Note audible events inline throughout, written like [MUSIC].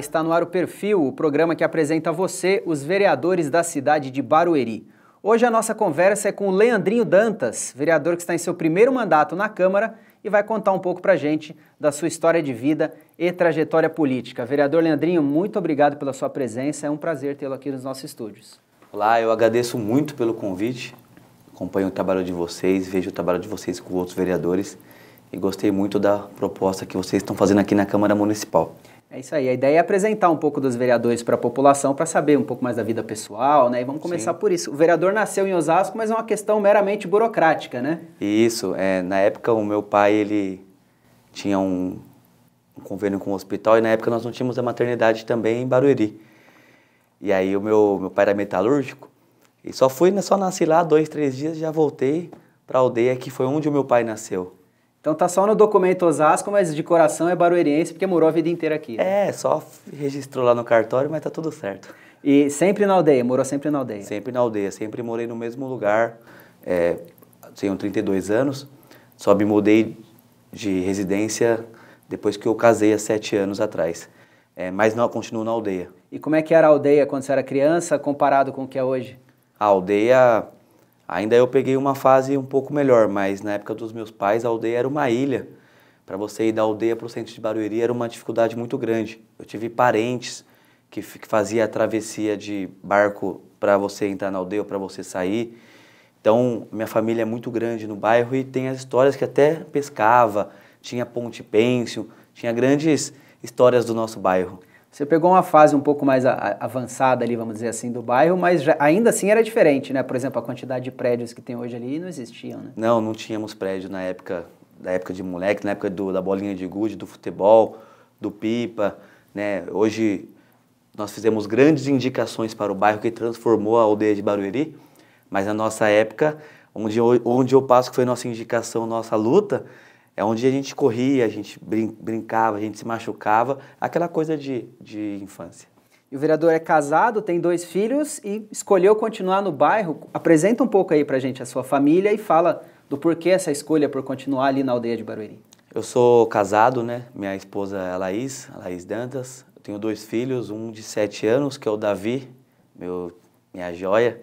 está no ar o Perfil, o programa que apresenta a você os vereadores da cidade de Barueri. Hoje a nossa conversa é com o Leandrinho Dantas, vereador que está em seu primeiro mandato na Câmara e vai contar um pouco para a gente da sua história de vida e trajetória política. Vereador Leandrinho, muito obrigado pela sua presença, é um prazer tê-lo aqui nos nossos estúdios. Olá, eu agradeço muito pelo convite, acompanho o trabalho de vocês, vejo o trabalho de vocês com outros vereadores e gostei muito da proposta que vocês estão fazendo aqui na Câmara Municipal. É isso aí. A ideia é apresentar um pouco dos vereadores para a população, para saber um pouco mais da vida pessoal, né? E vamos começar Sim. por isso. O vereador nasceu em Osasco, mas é uma questão meramente burocrática, né? Isso. É, na época, o meu pai, ele tinha um, um convênio com o hospital e na época nós não tínhamos a maternidade também em Barueri. E aí o meu, meu pai era metalúrgico e só fui, só nasci lá dois, três dias já voltei para a aldeia que foi onde o meu pai nasceu. Então tá só no documento Osasco, mas de coração é barueriense porque morou a vida inteira aqui. Né? É, só registrou lá no cartório, mas tá tudo certo. E sempre na aldeia, morou sempre na aldeia? Sempre na aldeia, sempre morei no mesmo lugar. É, tenho 32 anos, só me mudei de residência depois que eu casei há sete anos atrás. É, mas não, continuo na aldeia. E como é que era a aldeia quando você era criança comparado com o que é hoje? A aldeia Ainda eu peguei uma fase um pouco melhor, mas na época dos meus pais a aldeia era uma ilha. Para você ir da aldeia para o centro de Barueri era uma dificuldade muito grande. Eu tive parentes que, fazia a travessia de barco para você entrar na aldeia ou para você sair. Então, minha família é muito grande no bairro e tem as histórias que até pescava, tinha ponte pêncil, tinha grandes histórias do nosso bairro. Você pegou uma fase um pouco mais avançada ali, vamos dizer assim, do bairro, mas já, ainda assim era diferente, né? Por exemplo, a quantidade de prédios que tem hoje ali não existiam, né? Não, não tínhamos prédio na época, da época de moleque, na época do, da bolinha de gude, do futebol, do pipa, né? Hoje nós fizemos grandes indicações para o bairro que transformou a aldeia de Barueri, mas na nossa época, onde onde eu passo, que foi nossa indicação, nossa luta, é onde a gente corria, a gente brin brincava, a gente se machucava, aquela coisa de, de infância. E o vereador é casado, tem dois filhos e escolheu continuar no bairro. Apresenta um pouco aí pra gente a sua família e fala do porquê essa escolha por continuar ali na aldeia de Barueri. Eu sou casado, né? Minha esposa é a Laís, a Laís Dantas. Eu tenho dois filhos, um de sete anos, que é o Davi, meu, minha joia,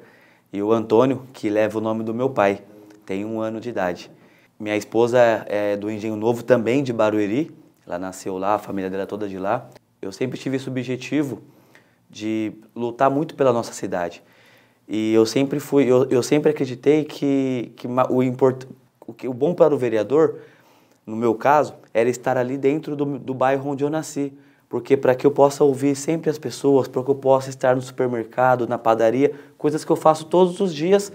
e o Antônio, que leva o nome do meu pai, tem um ano de idade. Minha esposa é do Engenho Novo, também de Barueri. Ela nasceu lá, a família dela é toda de lá. Eu sempre tive esse objetivo de lutar muito pela nossa cidade. E eu sempre fui, eu, eu sempre acreditei que, que o, import, o que o bom para o vereador, no meu caso, era estar ali dentro do, do bairro onde eu nasci. Porque para que eu possa ouvir sempre as pessoas, para que eu possa estar no supermercado, na padaria, coisas que eu faço todos os dias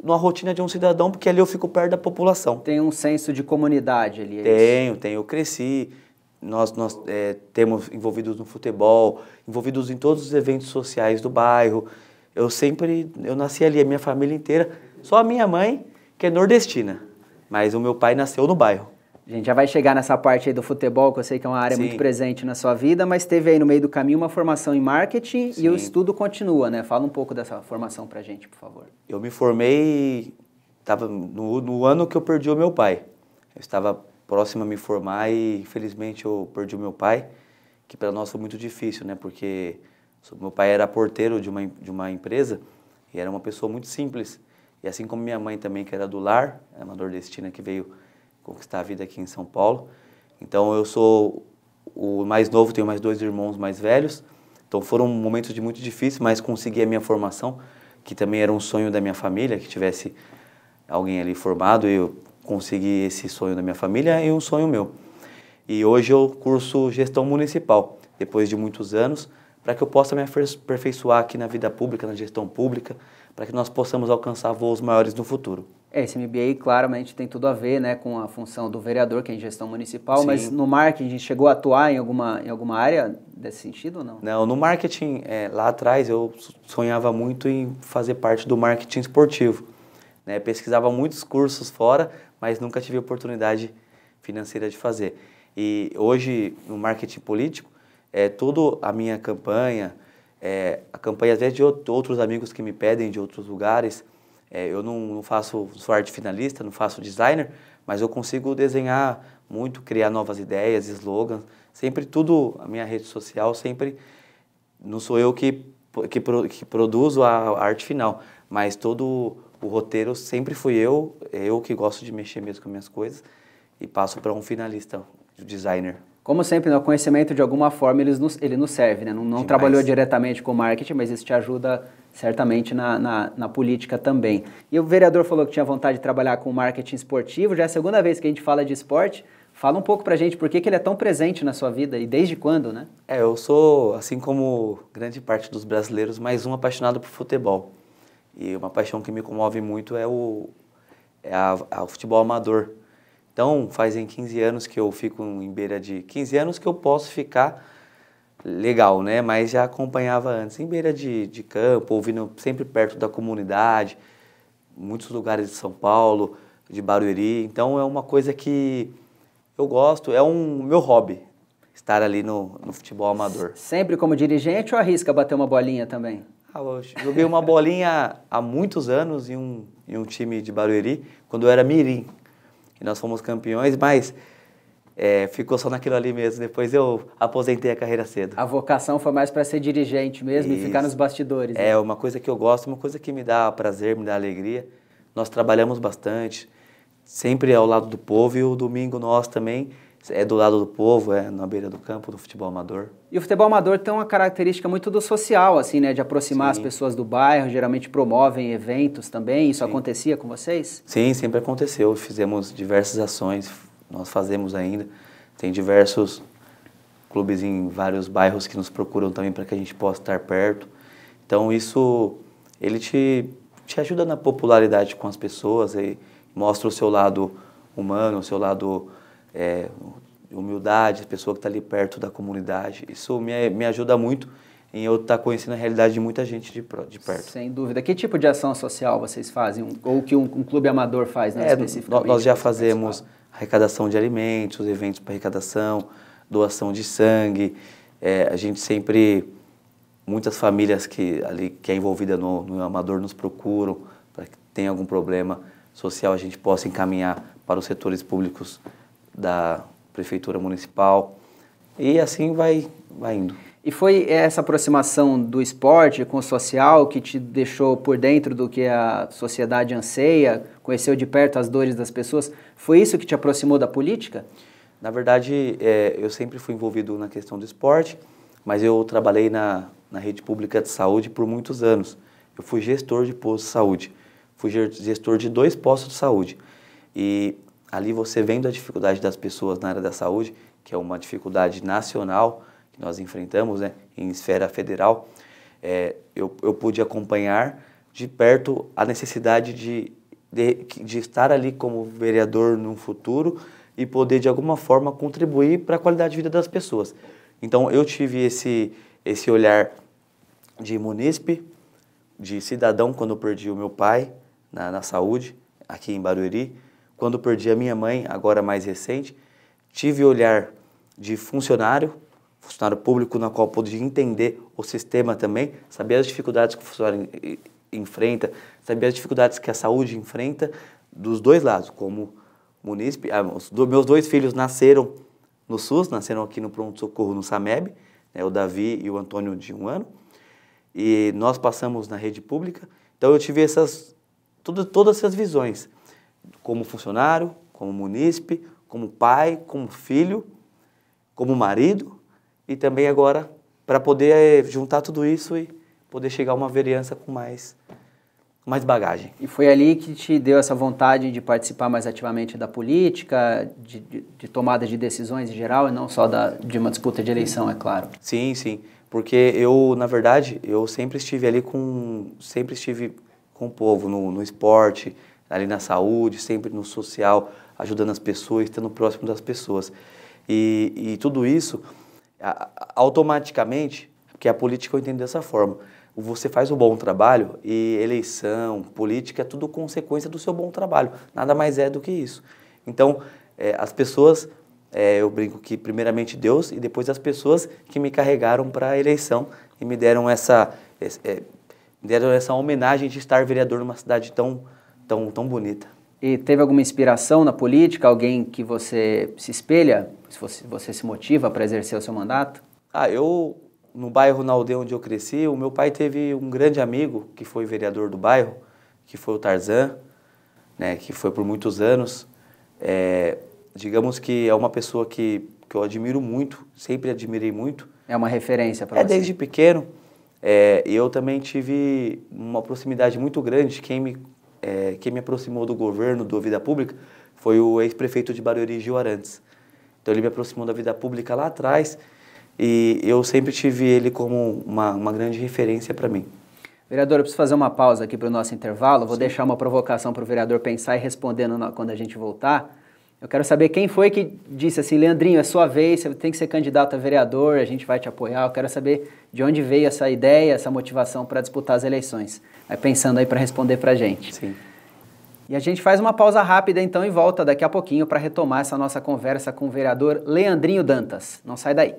numa rotina de um cidadão, porque ali eu fico perto da população. Tem um senso de comunidade ali? É tenho, isso? tenho. Eu cresci, nós, nós é, temos envolvidos no futebol, envolvidos em todos os eventos sociais do bairro. Eu sempre, eu nasci ali, a minha família inteira, só a minha mãe, que é nordestina, mas o meu pai nasceu no bairro. A gente já vai chegar nessa parte aí do futebol, que eu sei que é uma área Sim. muito presente na sua vida, mas teve aí no meio do caminho uma formação em marketing Sim. e o estudo continua, né? Fala um pouco dessa formação pra gente, por favor. Eu me formei, tava no, no ano que eu perdi o meu pai. Eu estava próximo a me formar e infelizmente eu perdi o meu pai, que para nós foi muito difícil, né? Porque meu pai era porteiro de uma, de uma empresa e era uma pessoa muito simples. E assim como minha mãe também, que era do lar, é uma nordestina que veio conquistar a vida aqui em São Paulo. Então eu sou o mais novo, tenho mais dois irmãos mais velhos. Então foram momentos de muito difíceis, mas consegui a minha formação, que também era um sonho da minha família, que tivesse alguém ali formado e eu consegui esse sonho da minha família e um sonho meu. E hoje eu curso gestão municipal, depois de muitos anos para que eu possa me aperfeiçoar aqui na vida pública, na gestão pública, para que nós possamos alcançar voos maiores no futuro. É, esse MBA claramente tem tudo a ver né, com a função do vereador, que é em gestão municipal, Sim. mas no marketing a gente chegou a atuar em alguma, em alguma área desse sentido ou não? Não, no marketing, é, lá atrás eu sonhava muito em fazer parte do marketing esportivo. Né? Pesquisava muitos cursos fora, mas nunca tive oportunidade financeira de fazer. E hoje, no marketing político, é, toda a minha campanha, é, a campanha às vezes de outros amigos que me pedem de outros lugares, é, eu não, não faço, sou arte finalista, não faço designer, mas eu consigo desenhar muito, criar novas ideias, slogans, sempre tudo, a minha rede social sempre, não sou eu que, que, que produzo a arte final, mas todo o roteiro sempre fui eu, eu que gosto de mexer mesmo com minhas coisas e passo para um finalista, o um designer. Como sempre, né, o conhecimento, de alguma forma, ele nos, ele nos serve. Né? Não, não trabalhou diretamente com marketing, mas isso te ajuda certamente na, na, na, política também. E o vereador falou que tinha vontade de trabalhar com marketing esportivo. Já é a segunda vez que a gente fala de esporte. Fala um pouco pra gente por que, que ele é tão presente na sua vida e desde quando, né? É, eu sou, assim como grande parte dos brasileiros, mais um apaixonado por futebol. E uma paixão que me comove muito é o, é a, a, o futebol amador então, fazem 15 anos que eu fico em beira de 15 anos que eu posso ficar legal, né? Mas já acompanhava antes, em beira de, de campo, ouvindo sempre perto da comunidade, muitos lugares de São Paulo, de Barueri. Então, é uma coisa que eu gosto, é um meu hobby, estar ali no, no futebol amador. Sempre como dirigente ou arrisca bater uma bolinha também? Ah, eu joguei uma bolinha há muitos anos em um, em um time de Barueri, quando eu era mirim e nós fomos campeões, mas é, ficou só naquilo ali mesmo. Depois eu aposentei a carreira cedo. A vocação foi mais para ser dirigente mesmo Isso. e ficar nos bastidores. Né? É, uma coisa que eu gosto, uma coisa que me dá prazer, me dá alegria. Nós trabalhamos bastante, sempre ao lado do povo e o domingo nós também é do lado do povo, é na beira do campo do futebol amador. E o futebol amador tem uma característica muito do social, assim, né? De aproximar Sim. as pessoas do bairro, geralmente promovem eventos também. Isso Sim. acontecia com vocês? Sim, sempre aconteceu. Fizemos diversas ações, nós fazemos ainda. Tem diversos clubes em vários bairros que nos procuram também para que a gente possa estar perto. Então isso, ele te, te ajuda na popularidade com as pessoas e mostra o seu lado humano, o seu lado é, humildade, pessoa que está ali perto da comunidade. Isso me, me ajuda muito em eu estar tá conhecendo a realidade de muita gente de, de, perto. Sem dúvida. Que tipo de ação social vocês fazem? Ou que um, um clube amador faz, né, é, especificamente? Nós já fazemos arrecadação de alimentos, eventos para arrecadação, doação de sangue. É, a gente sempre... Muitas famílias que ali que é envolvida no, no amador nos procuram para que tem algum problema social a gente possa encaminhar para os setores públicos da prefeitura municipal e assim vai, vai indo. E foi essa aproximação do esporte com o social que te deixou por dentro do que a sociedade anseia, conheceu de perto as dores das pessoas? Foi isso que te aproximou da política? Na verdade, é, eu sempre fui envolvido na questão do esporte, mas eu trabalhei na, na rede pública de saúde por muitos anos. Eu fui gestor de posto de saúde, fui gestor de dois postos de saúde. E ali você vendo a dificuldade das pessoas na área da saúde, que é uma dificuldade nacional que nós enfrentamos né, em esfera federal, é, eu, eu pude acompanhar de perto a necessidade de, de, de estar ali como vereador no futuro e poder de alguma forma contribuir para a qualidade de vida das pessoas. Então eu tive esse, esse olhar de munícipe, de cidadão quando eu perdi o meu pai na, na saúde, aqui em Barueri, quando perdi a minha mãe, agora mais recente, tive o olhar de funcionário, funcionário público, na qual pude entender o sistema também, saber as dificuldades que o funcionário enfrenta, saber as dificuldades que a saúde enfrenta dos dois lados, como munícipe. Ah, meus dois filhos nasceram no SUS, nasceram aqui no pronto-socorro no SAMEB, né, o Davi e o Antônio de um ano, e nós passamos na rede pública. Então eu tive essas, tudo, todas essas visões como funcionário, como munícipe, como pai, como filho, como marido e também agora para poder eh, juntar tudo isso e poder chegar a uma vereança com mais mais bagagem. E foi ali que te deu essa vontade de participar mais ativamente da política, de, de, de tomada de decisões em geral e não só da, de uma disputa de eleição, é claro. Sim, sim, porque eu na verdade eu sempre estive ali com sempre estive com o povo no, no esporte, ali na saúde, sempre no social, ajudando as pessoas, estando próximo das pessoas. E, e tudo isso, automaticamente, porque a política eu entendo dessa forma, você faz o um bom trabalho e eleição, política, é tudo consequência do seu bom trabalho. Nada mais é do que isso. Então, é, as pessoas, é, eu brinco que primeiramente Deus e depois as pessoas que me carregaram para a eleição e me deram essa, é, deram essa homenagem de estar vereador numa cidade tão tão, tão bonita. E teve alguma inspiração na política? Alguém que você se espelha? Se você, você se motiva para exercer o seu mandato? Ah, eu, no bairro, na aldeia onde eu cresci, o meu pai teve um grande amigo que foi vereador do bairro, que foi o Tarzan, né, que foi por muitos anos. É, digamos que é uma pessoa que, que eu admiro muito, sempre admirei muito. É uma referência para é, você? É, desde pequeno. É, eu também tive uma proximidade muito grande. Quem me é, quem me aproximou do governo, da vida pública, foi o ex-prefeito de Barueri, Gil Arantes. Então ele me aproximou da vida pública lá atrás e eu sempre tive ele como uma, uma grande referência para mim. Vereador, eu preciso fazer uma pausa aqui para o nosso intervalo. Vou Sim. deixar uma provocação para o vereador pensar e respondendo quando a gente voltar. Eu quero saber quem foi que disse assim, Leandrinho, é sua vez, você tem que ser candidato a vereador, a gente vai te apoiar. Eu quero saber de onde veio essa ideia, essa motivação para disputar as eleições. Vai pensando aí para responder para a gente. Sim. E a gente faz uma pausa rápida então e volta daqui a pouquinho para retomar essa nossa conversa com o vereador Leandrinho Dantas. Não sai daí.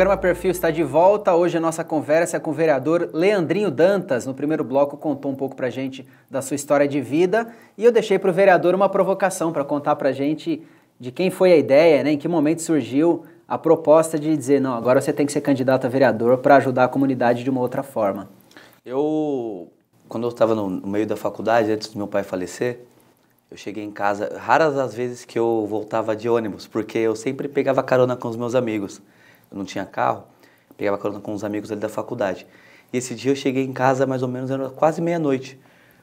programa Perfil está de volta. Hoje a nossa conversa é com o vereador Leandrinho Dantas. No primeiro bloco contou um pouco para gente da sua história de vida e eu deixei para o vereador uma provocação para contar para gente de quem foi a ideia, né? Em que momento surgiu a proposta de dizer, não, agora você tem que ser candidato a vereador para ajudar a comunidade de uma outra forma. Eu, quando eu estava no meio da faculdade, antes do meu pai falecer, eu cheguei em casa, raras as vezes que eu voltava de ônibus, porque eu sempre pegava carona com os meus amigos eu não tinha carro, pegava carona com uns amigos ali da faculdade. E esse dia eu cheguei em casa mais ou menos, era quase meia-noite.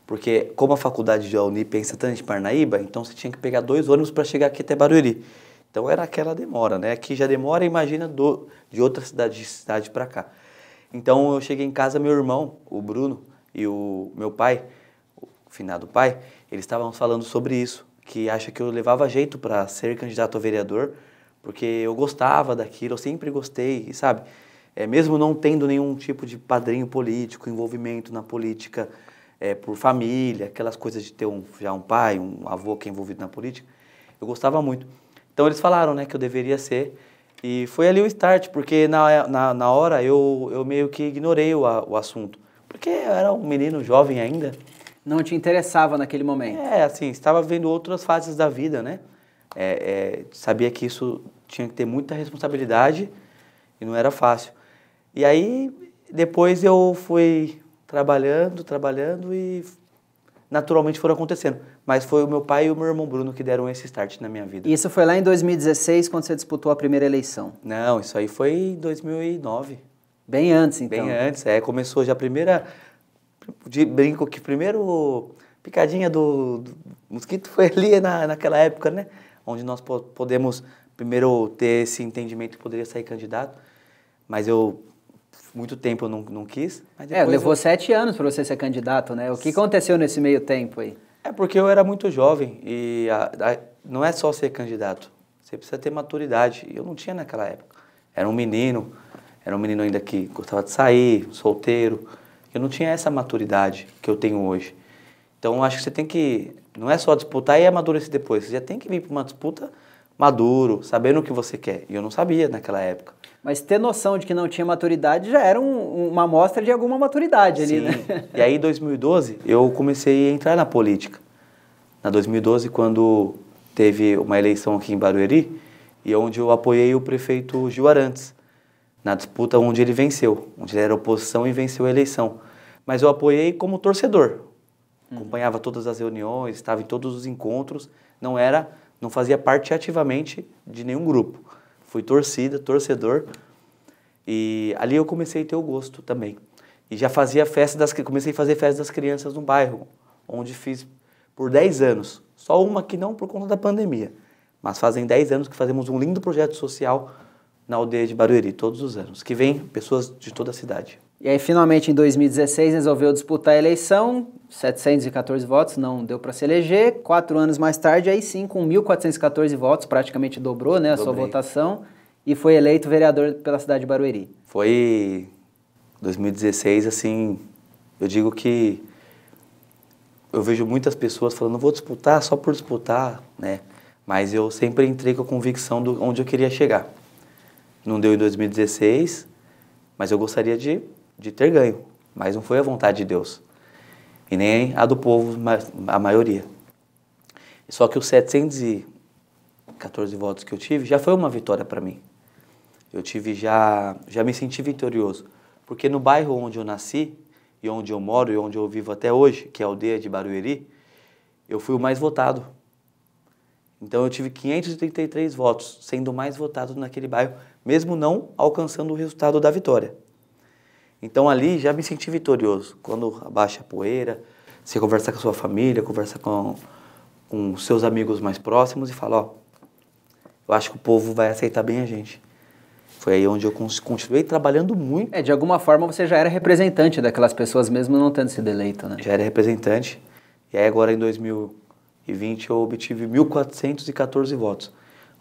Porque como a faculdade de Unip é em Santana de Parnaíba, então você tinha que pegar dois ônibus para chegar aqui até Barueri. Então era aquela demora, né? Aqui já demora, imagina do, de outra cidade, cidade para cá. Então eu cheguei em casa, meu irmão, o Bruno, e o meu pai, o finado pai, eles estavam falando sobre isso, que acha que eu levava jeito para ser candidato a vereador, porque eu gostava daquilo, eu sempre gostei, sabe? É, mesmo não tendo nenhum tipo de padrinho político, envolvimento na política é, por família, aquelas coisas de ter um, já um pai, um avô que é envolvido na política, eu gostava muito. Então eles falaram né, que eu deveria ser, e foi ali o start, porque na, na, na hora eu, eu meio que ignorei o, o assunto, porque eu era um menino jovem ainda. Não te interessava naquele momento? É, assim, estava vendo outras fases da vida, né? É, é sabia que isso tinha que ter muita responsabilidade e não era fácil. E aí depois eu fui trabalhando, trabalhando e naturalmente foram acontecendo. Mas foi o meu pai e o meu irmão Bruno que deram esse start na minha vida. E isso foi lá em 2016, quando você disputou a primeira eleição? Não, isso aí foi em 2009. Bem antes, então. Bem antes, é. Começou já a primeira... De brinco que primeiro picadinha do, do mosquito [LAUGHS] foi ali na, naquela época, né? Onde nós podemos primeiro ter esse entendimento que poderia sair candidato, mas eu muito tempo eu não, não quis. é, levou eu... sete anos para você ser candidato, né? O que aconteceu nesse meio tempo aí? É porque eu era muito jovem e a, a, não é só ser candidato, você precisa ter maturidade. eu não tinha naquela época. Era um menino, era um menino ainda que gostava de sair, solteiro. Eu não tinha essa maturidade que eu tenho hoje. Então acho que você tem que, não é só disputar e amadurecer depois, você já tem que vir para uma disputa maduro, sabendo o que você quer. E eu não sabia naquela época. Mas ter noção de que não tinha maturidade já era um, uma amostra de alguma maturidade ali, Sim. né? E aí, em 2012, eu comecei a entrar na política. Na 2012, quando teve uma eleição aqui em Barueri, e onde eu apoiei o prefeito Gil Arantes, na disputa onde ele venceu, onde ele era oposição e venceu a eleição. Mas eu apoiei como torcedor. Uhum. Acompanhava todas as reuniões, estava em todos os encontros, não era não fazia parte ativamente de nenhum grupo. Fui torcida, torcedor. E ali eu comecei a ter o gosto também. E já fazia festa das comecei a fazer festa das crianças no bairro, onde fiz por 10 anos. Só uma que não por conta da pandemia, mas fazem 10 anos que fazemos um lindo projeto social na aldeia de Barueri todos os anos, que vem pessoas de toda a cidade. E aí, finalmente, em 2016, resolveu disputar a eleição, 714 votos, não deu para se eleger. Quatro anos mais tarde, aí sim, com 1.414 votos, praticamente dobrou né, a Dobrei. sua votação, e foi eleito vereador pela cidade de Barueri. Foi 2016, assim, eu digo que eu vejo muitas pessoas falando, vou disputar só por disputar, né? Mas eu sempre entrei com a convicção de onde eu queria chegar. Não deu em 2016, mas eu gostaria de de ter ganho, mas não foi a vontade de Deus. E nem a do povo, a maioria. Só que os 714 votos que eu tive já foi uma vitória para mim. Eu tive já, já me senti vitorioso, porque no bairro onde eu nasci e onde eu moro e onde eu vivo até hoje, que é a aldeia de Barueri, eu fui o mais votado. Então eu tive 533 votos, sendo o mais votado naquele bairro, mesmo não alcançando o resultado da vitória. Então ali já me senti vitorioso. Quando abaixa a poeira, você conversa com a sua família, conversa com, com seus amigos mais próximos e fala, ó, eu acho que o povo vai aceitar bem a gente. Foi aí onde eu continuei trabalhando muito. É, de alguma forma você já era representante daquelas pessoas, mesmo não tendo sido eleito, né? Já era representante. E aí agora em 2020 eu obtive 1.414 votos,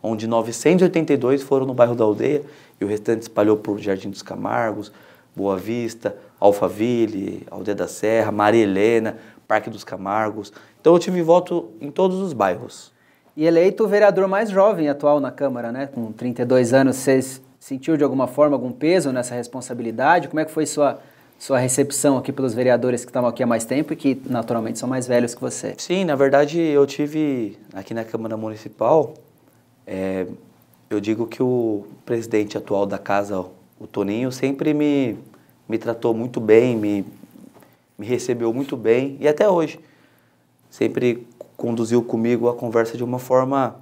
onde 982 foram no bairro da Aldeia e o restante espalhou por Jardim dos Camargos, Boa Vista, Alphaville, Aldeia da Serra, Maria Helena, Parque dos Camargos. Então eu tive voto em todos os bairros. E eleito o vereador mais jovem atual na Câmara, né? Com 32 anos, vocês sentiu de alguma forma algum peso nessa responsabilidade? Como é que foi sua sua recepção aqui pelos vereadores que estavam aqui há mais tempo e que naturalmente são mais velhos que você? Sim, na verdade eu tive aqui na Câmara Municipal, é, eu digo que o presidente atual da casa, o Toninho sempre me, me tratou muito bem, me, me recebeu muito bem e até hoje sempre conduziu comigo a conversa de uma forma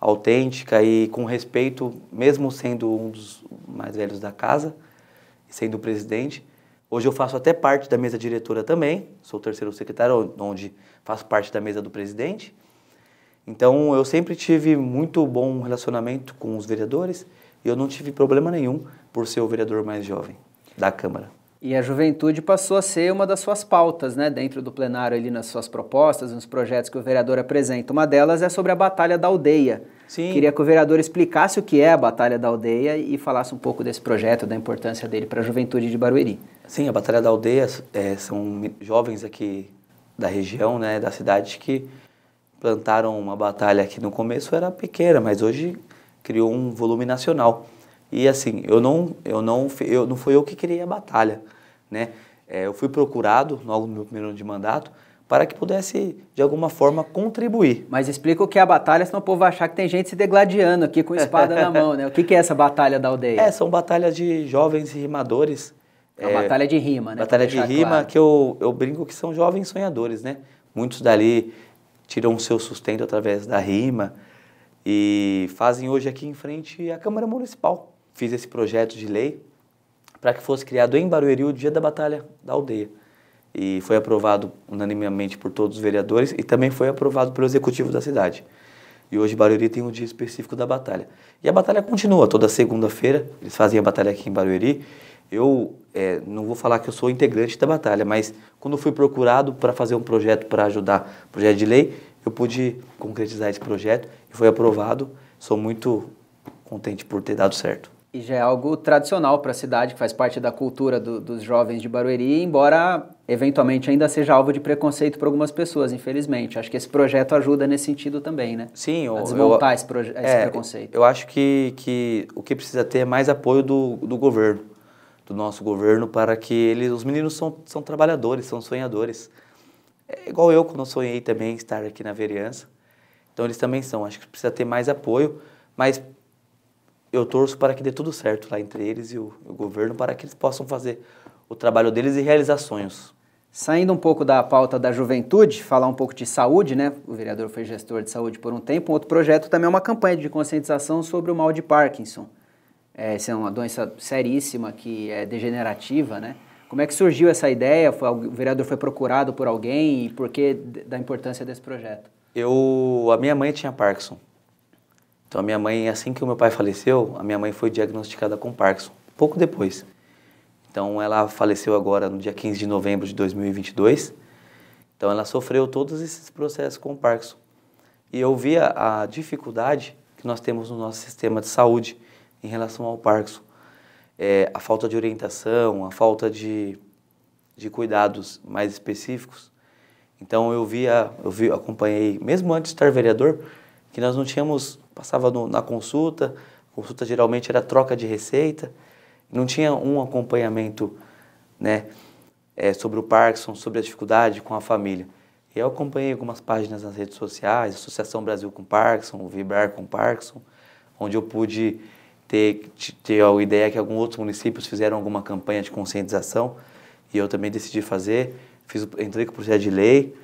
autêntica e com respeito, mesmo sendo um dos mais velhos da casa sendo o presidente. Hoje eu faço até parte da mesa diretora também, sou o terceiro secretário, onde faço parte da mesa do presidente. Então eu sempre tive muito bom relacionamento com os vereadores e eu não tive problema nenhum por ser o vereador mais jovem da Câmara. E a juventude passou a ser uma das suas pautas, né, dentro do plenário ali nas suas propostas, nos projetos que o vereador apresenta. Uma delas é sobre a Batalha da Aldeia. Sim. Queria que o vereador explicasse o que é a Batalha da Aldeia e falasse um pouco desse projeto, da importância dele para a juventude de Barueri. Sim, a Batalha da Aldeia é, são jovens aqui da região, né, da cidade que plantaram uma batalha que no começo era pequena, mas hoje criou um volume nacional. E assim, eu não, eu não, eu não foi eu que criei a batalha, né? É, eu fui procurado logo no meu primeiro ano de mandato para que pudesse de alguma forma contribuir. Mas explica o que é a batalha, senão o povo vai achar que tem gente se degladiando aqui com espada na mão, né? O que, que é essa batalha da aldeia? É, são batalhas de jovens rimadores. É uma é, batalha de rima, né? Batalha de rima claro. que eu, eu brinco que são jovens sonhadores, né? Muitos dali tiram o seu sustento através da rima e fazem hoje aqui em frente à Câmara Municipal. Fiz esse projeto de lei para que fosse criado em Barueri o Dia da Batalha da Aldeia. E foi aprovado unanimemente por todos os vereadores e também foi aprovado pelo Executivo da cidade. E hoje Barueri tem um dia específico da batalha. E a batalha continua, toda segunda-feira, eles fazem a batalha aqui em Barueri. Eu é, não vou falar que eu sou integrante da batalha, mas quando fui procurado para fazer um projeto para ajudar, projeto de lei, eu pude concretizar esse projeto e foi aprovado. Sou muito contente por ter dado certo. E já é algo tradicional para a cidade, que faz parte da cultura do, dos jovens de Barueri, embora eventualmente ainda seja alvo de preconceito para algumas pessoas, infelizmente. Acho que esse projeto ajuda nesse sentido também, né? Sim, eu, a desmontar eu, esse, é, preconceito. Eu acho que, que o que precisa ter é mais apoio do, do governo, do nosso governo, para que eles. Os meninos são, são trabalhadores, são sonhadores. É igual eu, quando sonhei também estar aqui na vereança. Então eles também são. Acho que precisa ter mais apoio, mas eu torço para que dê tudo certo lá entre eles e o, o governo para que eles possam fazer o trabalho deles e realizar sonhos. Saindo um pouco da pauta da juventude, falar um pouco de saúde, né? O vereador foi gestor de saúde por um tempo. Um outro projeto também é uma campanha de conscientização sobre o mal de Parkinson. É, essa é uma doença seríssima que é degenerativa, né? Como é que surgiu essa ideia? Foi, o vereador foi procurado por alguém? E por que da importância desse projeto? Eu, a minha mãe tinha Parkinson. Então a minha mãe, assim que o meu pai faleceu, a minha mãe foi diagnosticada com Parkinson, pouco depois. Então ela faleceu agora no dia 15 de novembro de 2022. Então ela sofreu todos esses processos com Parkinson. E eu via a dificuldade que nós temos no nosso sistema de saúde em relação ao Parkinson é, a falta de orientação, a falta de, de cuidados mais específicos. Então eu via, eu vi, acompanhei, mesmo antes de estar vereador, que nós não tínhamos, passava no, na consulta, consulta geralmente era troca de receita, não tinha um acompanhamento né, é, sobre o Parkinson, sobre a dificuldade com a família. Eu acompanhei algumas páginas nas redes sociais, Associação Brasil com Parkinson, Vibrar com Parkinson, onde eu pude ter, ter a ideia que alguns outros municípios fizeram alguma campanha de conscientização e eu também decidi fazer, fiz, entrei com o projeto de lei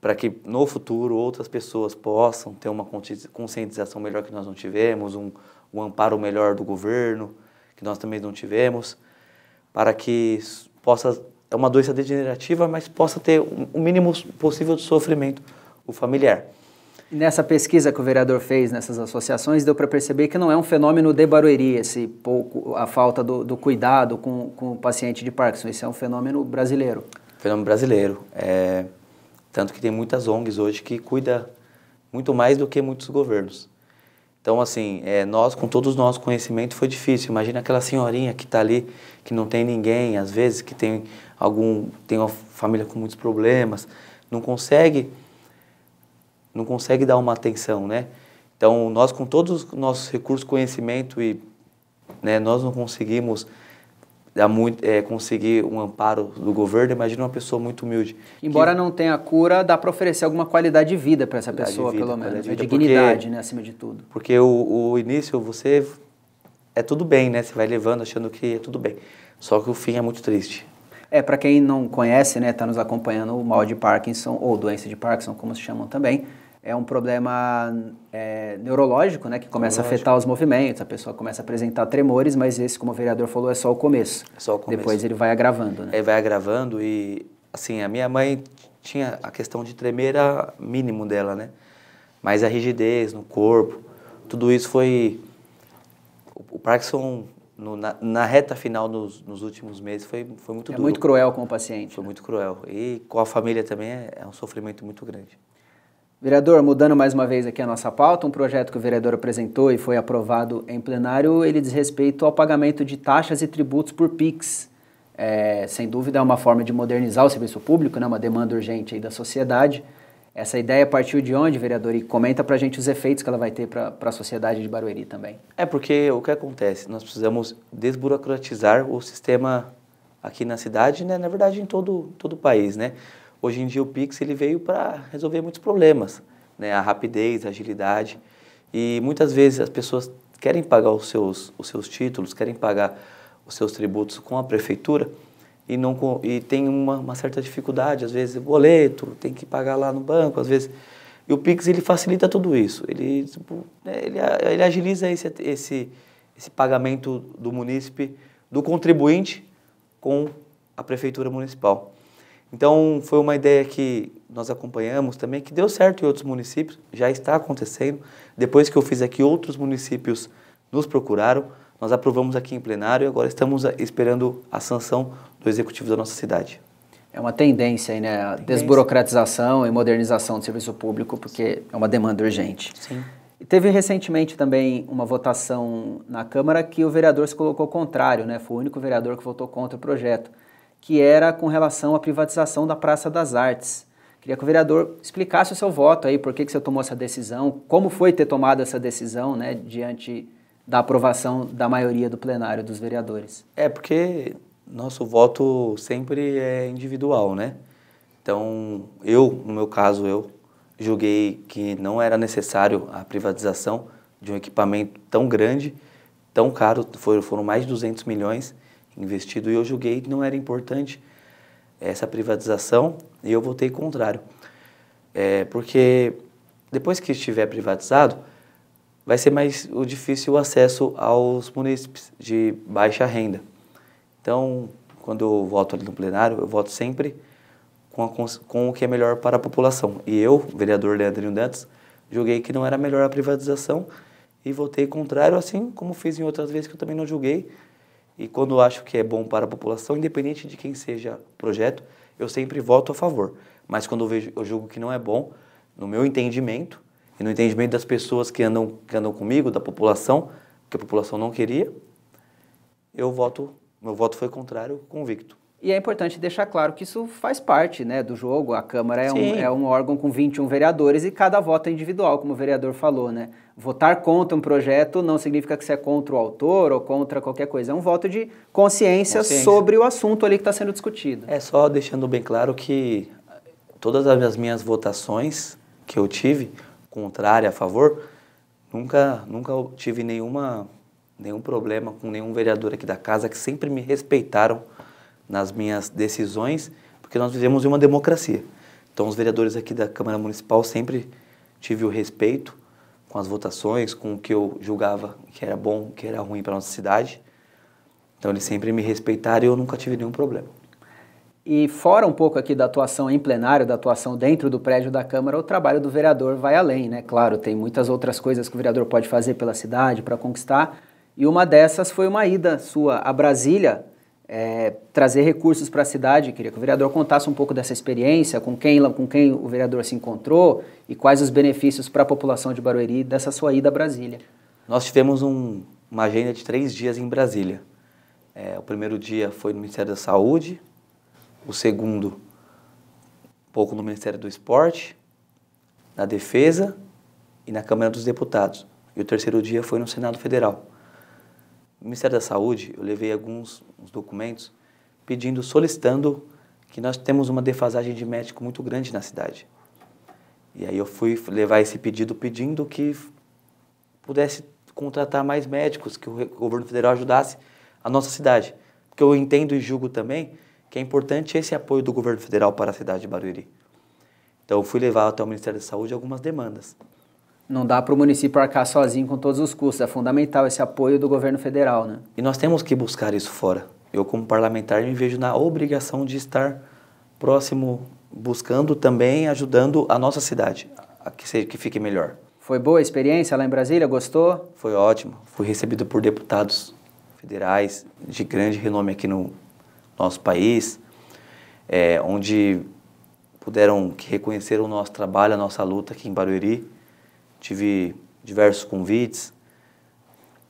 para que no futuro outras pessoas possam ter uma conscientização melhor que nós não tivemos, um, um amparo melhor do governo, que nós também não tivemos, para que possa é uma doença degenerativa, mas possa ter o mínimo possível de sofrimento o familiar. Nessa pesquisa que o vereador fez nessas associações, deu para perceber que não é um fenômeno de Barueri, esse pouco, a falta do, do cuidado com, com o paciente de Parkinson. Isso é um fenômeno brasileiro. Fenômeno brasileiro. É, tanto que tem muitas ONGs hoje que cuida muito mais do que muitos governos. Então, assim, é, nós, com todos os nossos conhecimentos, foi difícil. Imagina aquela senhorinha que está ali, que não tem ninguém, às vezes, que tem algum tem uma família com muitos problemas, não consegue não consegue dar uma atenção, né? Então, nós com todos os nossos recursos, conhecimento e né, nós não conseguimos dar muito, é, conseguir um amparo do governo, imagina uma pessoa muito humilde. Embora que, não tenha cura, dá para oferecer alguma qualidade de vida para essa pessoa, vida, pelo menos. vida, dignidade, porque, né, acima de tudo. Porque o, o início, você é tudo bem, né? Você vai levando achando que é tudo bem. Só que o fim é muito triste. É, para quem não conhece, né, está nos acompanhando, o mal de Parkinson, ou doença de Parkinson, como se chamam também, é um problema é, neurológico, né, que começa a afetar os movimentos, a pessoa começa a apresentar tremores, mas esse, como o vereador falou, é só o começo. É só o começo. Depois ele vai agravando, né? Ele vai agravando e, assim, a minha mãe tinha a questão de tremer era mínimo dela, né? Mas a rigidez no corpo, tudo isso foi... O Parkinson, no, na, na, reta final nos, nos, últimos meses, foi, foi muito é duro. É muito cruel com o paciente. Foi né? muito cruel. E com a família também é, é um sofrimento muito grande. Vereador, mudando mais uma vez aqui a nossa pauta, um projeto que o vereador apresentou e foi aprovado em plenário, ele diz respeito ao pagamento de taxas e tributos por PIX. É, sem dúvida é uma forma de modernizar o serviço público, né, uma demanda urgente da sociedade. Essa ideia partiu de onde, vereador? E comenta para a gente os efeitos que ela vai ter para a sociedade de Barueri também. É porque o que acontece? Nós precisamos desburocratizar o sistema aqui na cidade, né, na verdade em todo, todo o país. Né? Hoje em dia o Pix ele veio para resolver muitos problemas, né? a rapidez, a agilidade. E muitas vezes as pessoas querem pagar os seus, os seus títulos, querem pagar os seus tributos com a prefeitura e, não, e tem uma, uma certa dificuldade, às vezes boleto, tem que pagar lá no banco, às vezes... E o Pix ele facilita tudo isso, ele, tipo, né, ele, ele agiliza esse, esse, esse pagamento do munícipe, do contribuinte com a prefeitura municipal. Então, foi uma ideia que nós acompanhamos também, que deu certo em outros municípios, já está acontecendo. Depois que eu fiz aqui, outros municípios nos procuraram, nós aprovamos aqui em plenário e agora estamos eh, esperando a sanção do executivo da nossa cidade. É uma tendência aí, né? A tendência. desburocratização e modernização do serviço público, porque é uma demanda urgente. Sim. E teve recentemente também uma votação na Câmara que o vereador se colocou contrário, né? Foi o único vereador que votou contra o projeto que era com relação à privatização da Praça das Artes. Queria que o vereador explicasse o seu voto aí, por que, que você tomou essa decisão, como foi ter tomado essa decisão né, diante da aprovação da maioria do plenário dos vereadores. É, porque nosso voto sempre é individual, né? Então, eu, no meu caso, eu julguei que não era necessário a privatização de um equipamento tão grande, tão caro, foram mais de 200 milhões, investido. E eu julguei que não era importante eh, essa privatização e eu votei contrário. É, porque depois que estiver privatizado, vai ser mais o difícil o acesso aos munícipes de baixa renda. Então, quando eu voto ali no plenário, eu voto sempre com, a, com o que é melhor para a população. E eu, vereador Leandrinho Dantas, julguei que não era melhor a privatização e votei contrário, assim como fiz em outras vezes que eu também não julguei, e quando eu acho que é bom para a população, independente de quem seja o projeto, eu sempre voto a favor. Mas quando eu, vejo, eu julgo que não é bom, no meu entendimento e no entendimento das pessoas que andam, que andam comigo, da população, que a população não queria, eu voto, meu voto foi contrário, convicto. E é importante deixar claro que isso faz parte né, do jogo. A Câmara é um, é um, órgão com 21 vereadores e cada voto é individual, como o vereador falou. Né? Votar contra um projeto não significa que você é contra o autor ou contra qualquer coisa. É um voto de consciência, consciência. sobre o assunto ali que está sendo discutido. É só deixando bem claro que todas as minhas votações que eu tive, contrária, a favor, nunca, nunca tive nenhuma, nenhum problema com nenhum vereador aqui da casa, que sempre me respeitaram nas minhas decisões, porque nós vivemos em uma democracia. Então, os vereadores aqui da Câmara Municipal sempre tive o respeito com as votações, com o que eu julgava que era bom, que era ruim para nossa cidade. Então, eles sempre me respeitaram e eu nunca tive nenhum problema. E fora um pouco aqui da atuação em plenário, da atuação dentro do prédio da Câmara, o trabalho do vereador vai além, né? Claro, tem muitas outras coisas que o vereador pode fazer pela cidade para conquistar. E uma dessas foi uma ida sua a Brasília é, trazer recursos para a cidade. Queria que o vereador contasse um pouco dessa experiência, com quem, com quem o vereador se encontrou e quais os benefícios para a população de Barueri dessa sua ida a Brasília. Nós tivemos um, uma agenda de três dias em Brasília. É, o primeiro dia foi no Ministério da Saúde, o segundo, um pouco no Ministério do Esporte, na Defesa e na Câmara dos Deputados. E o terceiro dia foi no Senado Federal o Ministério da Saúde, eu levei alguns documentos pedindo, solicitando que nós temos uma defasagem de médico muito grande na cidade. E aí eu fui levar esse pedido pedindo que pudesse contratar mais médicos, que o governo federal ajudasse a nossa cidade. Porque eu entendo e julgo também que é importante esse apoio do governo federal para a cidade de Barueri. Então, fui levar até o Ministério da Saúde algumas demandas não dá para o município arcar sozinho com todos os custos. É fundamental esse apoio do governo federal, né? E nós temos que buscar isso fora. Eu, como parlamentar, me vejo na obrigação de estar próximo, buscando também, ajudando a nossa cidade a que, seja, que fique melhor. Foi boa a experiência lá em Brasília? Gostou? Foi ótimo. Fui recebido por deputados federais de grande renome aqui no nosso país, é, onde puderam reconhecer o nosso trabalho, a nossa luta aqui em Barueri tive diversos convites,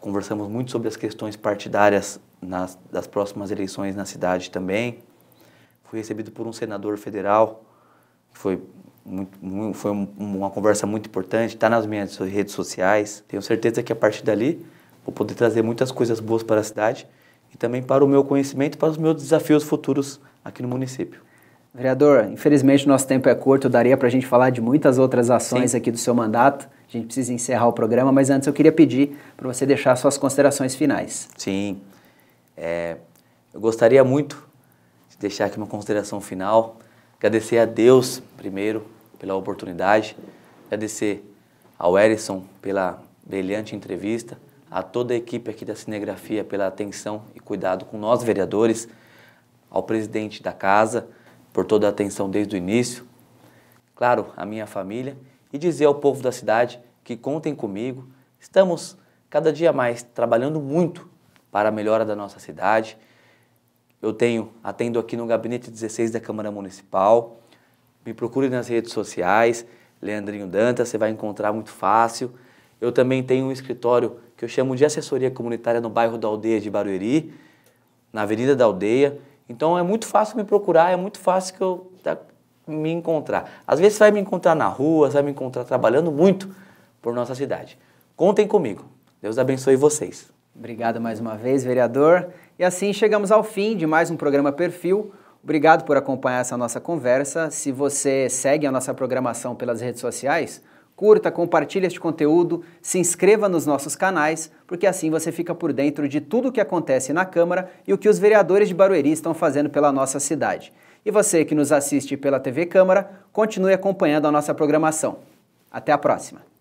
conversamos muito sobre as questões partidárias nas, das próximas eleições na cidade também. Fui recebido por um senador federal, que foi, muito, muito foi uma conversa muito importante, está nas minhas redes sociais. Tenho certeza que a partir dali vou poder trazer muitas coisas boas para a cidade e também para o meu conhecimento, para os meus desafios futuros aqui no município. Vereador, infelizmente o nosso tempo é curto, daria para a gente falar de muitas outras ações Sim. aqui do seu mandato, a gente precisa encerrar o programa, mas antes eu queria pedir para você deixar suas considerações finais. Sim. É, eu gostaria muito de deixar aqui uma consideração final. Agradecer a Deus, primeiro, pela oportunidade. Agradecer ao Erison pela brilhante entrevista. A toda a equipe aqui da Cinegrafia pela atenção e cuidado com nós, vereadores. Ao presidente da casa por toda a atenção desde o início. Claro, a minha família e dizer ao povo da cidade que contem comigo. Estamos cada dia mais trabalhando muito para a melhora da nossa cidade. Eu tenho, atendo aqui no gabinete 16 da Câmara Municipal. Me procure nas redes sociais, Leandrinho Dantas, você vai encontrar muito fácil. Eu também tenho um escritório que eu chamo de assessoria comunitária no bairro da Aldeia de Barueri, na Avenida da Aldeia. Então é muito fácil me procurar, é muito fácil que eu tá, me encontrar. Às vezes você vai me encontrar na rua, você vai me encontrar trabalhando muito por nossa cidade. Contem comigo. Deus abençoe vocês. Obrigado mais uma vez, vereador. E assim chegamos ao fim de mais um programa Perfil. Obrigado por acompanhar essa nossa conversa. Se você segue a nossa programação pelas redes sociais, curta, compartilhe este conteúdo, se inscreva nos nossos canais, porque assim você fica por dentro de tudo o que acontece na Câmara e o que os vereadores de Barueri estão fazendo pela nossa cidade. E você que nos assiste pela TV Câmara, continue acompanhando a nossa programação. Até a próxima!